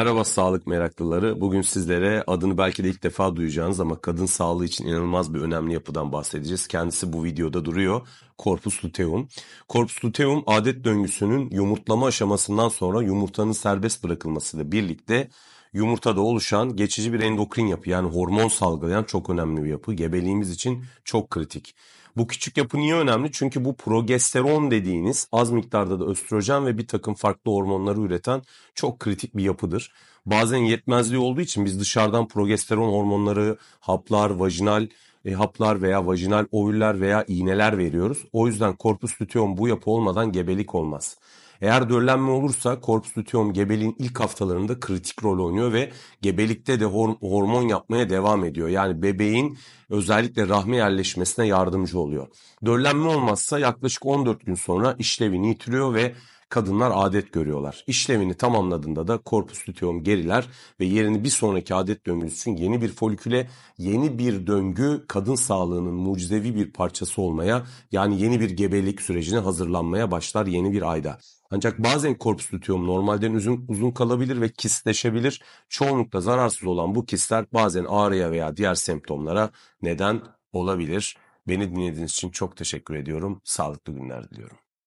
Merhaba sağlık meraklıları. Bugün sizlere adını belki de ilk defa duyacağınız ama kadın sağlığı için inanılmaz bir önemli yapıdan bahsedeceğiz. Kendisi bu videoda duruyor. Corpus luteum. Corpus luteum adet döngüsünün yumurtlama aşamasından sonra yumurtanın serbest bırakılmasıyla birlikte yumurtada oluşan geçici bir endokrin yapı yani hormon salgılayan çok önemli bir yapı. Gebeliğimiz için çok kritik. Bu küçük yapı niye önemli? Çünkü bu progesteron dediğiniz az miktarda da östrojen ve bir takım farklı hormonları üreten çok kritik bir yapıdır. Bazen yetmezliği olduğu için biz dışarıdan progesteron hormonları, haplar, vajinal e, haplar veya vajinal ovüller veya iğneler veriyoruz. O yüzden korpus luteum bu yapı olmadan gebelik olmaz. Eğer döllenme olursa korpus luteum gebeliğin ilk haftalarında kritik rol oynuyor ve gebelikte de hormon yapmaya devam ediyor. Yani bebeğin özellikle rahme yerleşmesine yardımcı oluyor. Döllenme olmazsa yaklaşık 14 gün sonra işlevini yitiriyor ve kadınlar adet görüyorlar. İşlevini tamamladığında da korpus luteum geriler ve yerini bir sonraki adet döngüsü için yeni bir foliküle, yeni bir döngü kadın sağlığının mucizevi bir parçası olmaya yani yeni bir gebelik sürecine hazırlanmaya başlar yeni bir ayda. Ancak bazen korpus luteum normalden uzun, uzun kalabilir ve kistleşebilir. Çoğunlukla zararsız olan bu kistler bazen ağrıya veya diğer semptomlara neden olabilir. Beni dinlediğiniz için çok teşekkür ediyorum. Sağlıklı günler diliyorum.